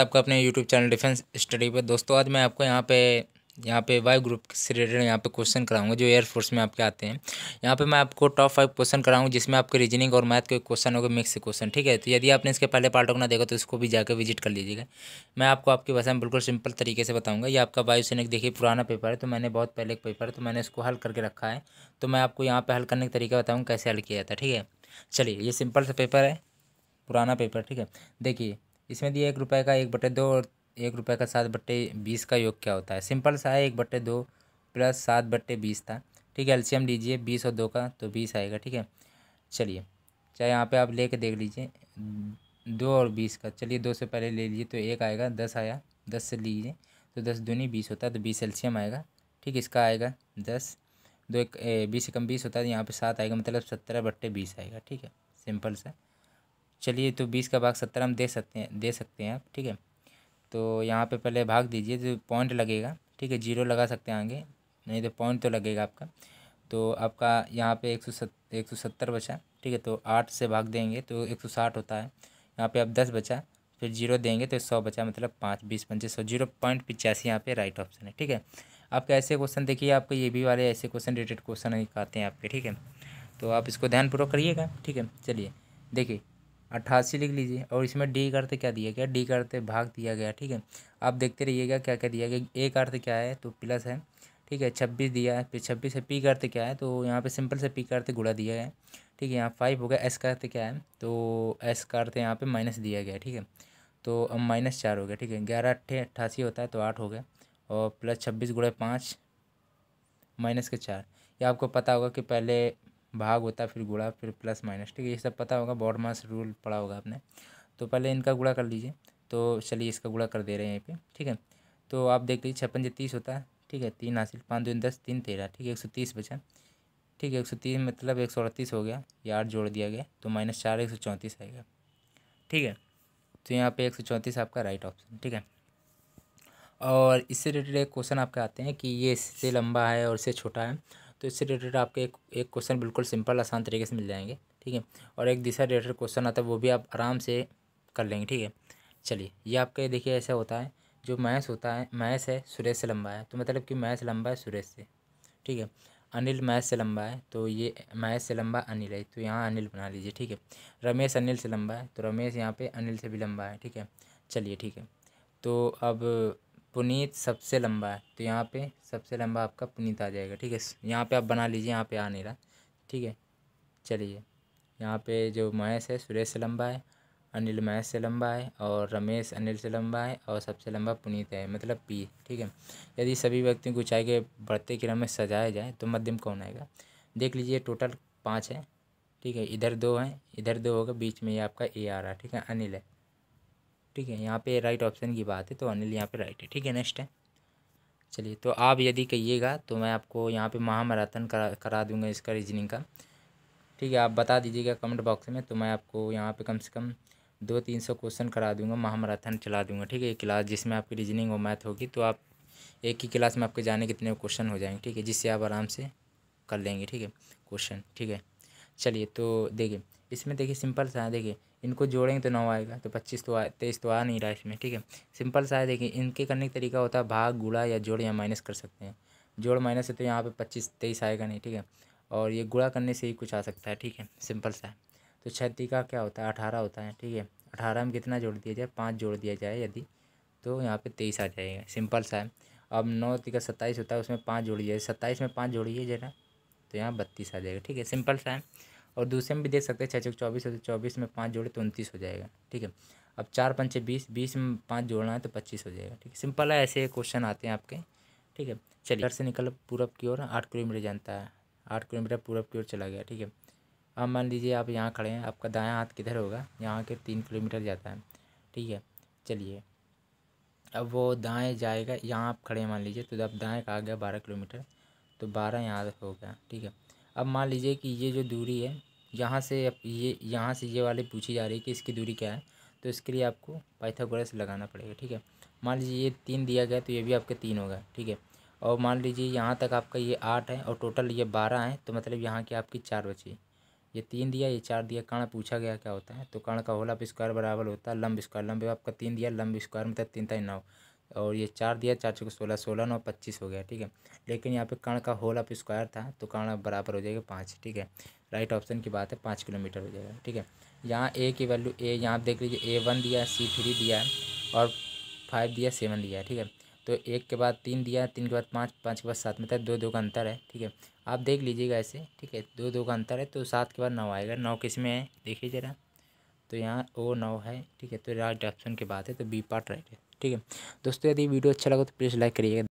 आपका अपने YouTube channel defence study पर दोस्तों आज मैं आपको यहाँ पे यहाँ पे वाई ग्रुप से रिलेटेड यहाँ पे क्वेश्चन कराऊंगा जो एयरफोर्स में आपके आते हैं यहाँ पे मैं आपको टॉप फाइव क्वेश्चन कराऊंगा जिसमें आपके रीजनिंग और मैथ के क्वेश्चन होगा मिक्स क्वेश्चन ठीक है तो यदि आपने इसके पहले पार्ट को ना देखा तो इसको भी जाकर विजिट कर लीजिएगा मैं आपको आपकी भाषा में बिल्कुल सिंपल तरीके से बताऊँगा ये आपका वायुसैनिक देखिए पुराना पेपर है तो मैंने बहुत पहले एक पेपर है तो मैंने इसको हल करके रखा है तो मैं आपको यहाँ पर हल करने का तरीका बताऊँगा कैसे हल किया जाता है ठीक है चलिए ये सिंपल सा पेपर है पुराना पेपर ठीक है देखिए इसमें दिया एक रुपये का एक बटे दो और एक रुपये का सात बट्टे बीस का योग क्या होता है सिंपल सा है एक बट्टे दो प्लस सात बट्टे बीस था ठीक है एल्शियम लीजिए बीस और दो का तो बीस आएगा ठीक है चलिए चाहे यहाँ पे आप ले कर देख लीजिए दो और बीस का चलिए दो से पहले ले लीजिए तो एक आएगा दस आया दस से लीजिए तो दस दूनी बीस होता है तो बीस एल्शियम आएगा ठीक इसका आएगा दस दो एक बीस से कम बीस होता है तो यहाँ पर सात आएगा मतलब सत्रह बट्टे बीस आएगा ठीक है सिंपल सा चलिए तो बीस का भाग सत्तर हम दे सकते हैं दे सकते हैं आप ठीक है तो यहाँ पे पहले भाग दीजिए तो पॉइंट लगेगा ठीक है जीरो लगा सकते हैं आगे नहीं तो पॉइंट तो लगेगा आपका तो आपका यहाँ पे एक सौ सत एक सौ सत्तर बचा ठीक है तो आठ से भाग देंगे तो एक सौ साठ होता है यहाँ पे आप दस बचा फिर जीरो देंगे तो सौ बचा मतलब पाँच बीस पंचे सौ जीरो पॉइंट पिचासी यहाँ पे राइट ऑप्शन है ठीक है आपके ऐसे क्वेश्चन देखिए आपको ये भी वाले ऐसे क्वेश्चन रिलेटेड क्वेश्चन आते हैं आपके ठीक है तो आप इसको ध्यानपूर्वक करिएगा ठीक है चलिए देखिए अट्ठासी लिख लीजिए और इसमें डी का अर्थ क्या दिया गया डी का अर्थ भाग दिया गया ठीक है आप देखते रहिएगा क्या क्या दिया गया ए का अर्थ क्या है तो प्लस है ठीक है छब्बीस दिया है फिर छब्बीस से पी का अर्थ क्या है तो यहाँ पे सिंपल से पी का अर्थ गुड़ा दिया है ठीक है यहाँ फाइव हो गया एस का अर्थ क्या है तो एस का अर्थ यहाँ पर माइनस दिया गया ठीक है तो अब माइनस चार हो गया ठीक है ग्यारह अट्ठे अट्ठासी होता है तो आठ हो गया और प्लस छब्बीस गुड़ा पाँच माइनस के चार ये आपको पता होगा कि पहले भाग होता फिर गुड़ा फिर प्लस माइनस ठीक है ये सब पता होगा बॉड मास रूल पड़ा होगा आपने तो पहले इनका गुड़ा कर लीजिए तो चलिए इसका गुड़ा कर दे रहे हैं यहीं पे ठीक है तो आप देख लीजिए छप्पन जो तीस होता है ठीक है तीन हासिल पाँच दो दस तीन तेरह ठीक है एक सौ तीस बचा ठीक है एक सौ तीस मतलब एक सौ अड़तीस हो गया या आठ जोड़ दिया गया तो माइनस चार एक सौ चौंतीस आएगा ठीक है तो यहाँ पे एक सौ चौंतीस आपका राइट ऑप्शन ठीक है और इससे रिलेटेड एक क्वेश्चन आपके आते हैं कि ये इससे लंबा है और इससे छोटा है तो इससे रिलेटेड आपके एक एक क्वेश्चन बिल्कुल सिंपल आसान तरीके से मिल जाएंगे ठीक है और एक दूसरा रिलेटेड क्वेश्चन आता है वो भी आप आराम से कर लेंगे ठीक है चलिए ये आपका देखिए ऐसा होता है जो महेश होता है महेश है सुरेश से लंबा है तो मतलब कि महेश लंबा है सुरेश से ठीक है अनिल महेश से लंबा है तो ये महेश से लंबा अनिल है तो यहाँ अनिल बना लीजिए ठीक है रमेश अनिल से लंबा है तो रमेश यहाँ पे अनिल से भी लंबा है ठीक है चलिए ठीक है तो अब पुनीत सबसे लंबा है तो यहाँ पे सबसे लंबा आपका पुनीत आ जाएगा ठीक है यहाँ पे आप बना लीजिए यहाँ पे आ नहीं रहा ठीक है चलिए यहाँ पे जो महेश है सुरेश से लंबा है अनिल महेश से लंबा है और रमेश अनिल से लंबा है और सबसे लंबा पुनीत है मतलब पी ठीक है यदि सभी व्यक्तियों को ऊँचाई के बढ़ते क्रम में सजाया जाए तो मध्यम कौन आएगा देख लीजिए टोटल पाँच है ठीक है इधर दो हैं इधर दो होगा बीच में ये आपका ए आ रहा है ठीक है अनिल है ठीक है यहाँ पे राइट ऑप्शन की बात है तो अनिल यहाँ पे राइट है ठीक है नेक्स्ट है चलिए तो आप यदि कहिएगा तो मैं आपको यहाँ पे महामैराथन करा करा दूँगा इसका रीजनिंग का ठीक है आप बता दीजिएगा कमेंट बॉक्स में तो मैं आपको यहाँ पे कम से कम दो तीन सौ क्वेश्चन करा दूँगा महामैराथन चला दूँगा ठीक है एक क्लास जिसमें आपकी रीजनिंग और मैथ होगी तो आप एक ही क्लास में आपके जाने कितने क्वेश्चन हो जाएंगे ठीक है जिससे आप आराम से कर लेंगे ठीक है क्वेश्चन ठीक है चलिए तो देखिए इसमें देखिए सिंपल सा है देखिए इनको जोड़ेंगे तो नौ आएगा तो पच्चीस तो आ तेईस तो आ नहीं रहा इसमें ठीक है सिंपल सा है देखिए इनके करने का तरीका होता है भाग गुड़ा या जोड़ या माइनस कर सकते हैं जोड़ माइनस है तो यहाँ पर पच्चीस तेईस आएगा नहीं ठीक है और ये गुड़ा करने से ही कुछ आ सकता है ठीक है सिंपल सा है तो छत्ती का क्या होता है अठारह होता है ठीक है अठारह में कितना जोड़ दिया जाए पाँच जोड़ दिया जाए यदि तो यहाँ पर तेईस आ जाएगा सिंपल सा है अब नौ तीका सत्ताईस होता है उसमें पाँच जोड़ दिया जाए सत्ताईस में पाँच जोड़िए जरा तो यहाँ बत्तीस आ जाएगा ठीक है सिंपल सा है और दूसरे में भी देख सकते हैं छः चौक चौबीस होते तो चौबीस में पाँच जोड़े तो उनतीस हो जाएगा ठीक है अब चार पंचे बीस बीस में पाँच जोड़ना है तो पच्चीस हो जाएगा ठीक है सिंपल है ऐसे क्वेश्चन आते हैं आपके ठीक है चलिए घर से निकल पूरब की ओर आठ किलोमीटर जानता है आठ किलोमीटर पूरब की ओर चला गया ठीक है अब मान लीजिए आप यहाँ खड़े हैं आपका दाया हाथ किधर होगा यहाँ के तीन किलोमीटर जाता है ठीक है चलिए अब वो दाएँ जाएगा यहाँ आप खड़े हैं मान लीजिए तो आप दाएँ का आ गया बारह किलोमीटर तो बारह यहाँ हो गया ठीक है अब मान लीजिए कि ये जो दूरी है यहाँ से अब ये यहाँ से ये वाले पूछी जा रही है कि इसकी दूरी क्या है तो इसके लिए आपको पाइथागोरस लगाना पड़ेगा ठीक है मान लीजिए ये तीन दिया गया तो ये भी आपका तीन होगा ठीक है और मान लीजिए यहाँ तक आपका ये आठ है और टोटल ये बारह है तो मतलब यहाँ की आपकी चार बची ये तीन दिया ये चार दिया कर्ण पूछा गया क्या होता है तो कर्ण का होल आप स्क्वायर बराबर होता है लंब स्क्वायर लंबे आपका तीन दिया लंब स्क्वायर मतलब तीन ताई नौ और ये चार दिया चार छः सोलह सोलह नौ पच्चीस हो गया ठीक है लेकिन यहाँ पे कर्ण का होल ऑफ स्क्वायर था तो कर्ण बराबर हो जाएगा पाँच ठीक है राइट ऑप्शन की बात है पाँच किलोमीटर हो जाएगा ठीक है यहाँ ए की वैल्यू ए यहाँ देख लीजिए ए वन दिया है सी थ्री दिया है और फाइव दिया सेवन दिया है ठीक है तो एक के बाद तीन दिया तीन के बाद पाँच पाँच के बाद सात था मतलब दो दो का अंतर है ठीक है आप देख लीजिएगा ऐसे ठीक है दो दो का अंतर है तो सात के बाद नौ आएगा नौ किस में है देखिए ज़रा तो यहाँ ओ नौ है ठीक है तो राइट ऑप्शन की बात है तो बी पार्ट राइट है ठीक है दोस्तों यदि वीडियो अच्छा लगा तो प्लीज़ लाइक करिएगा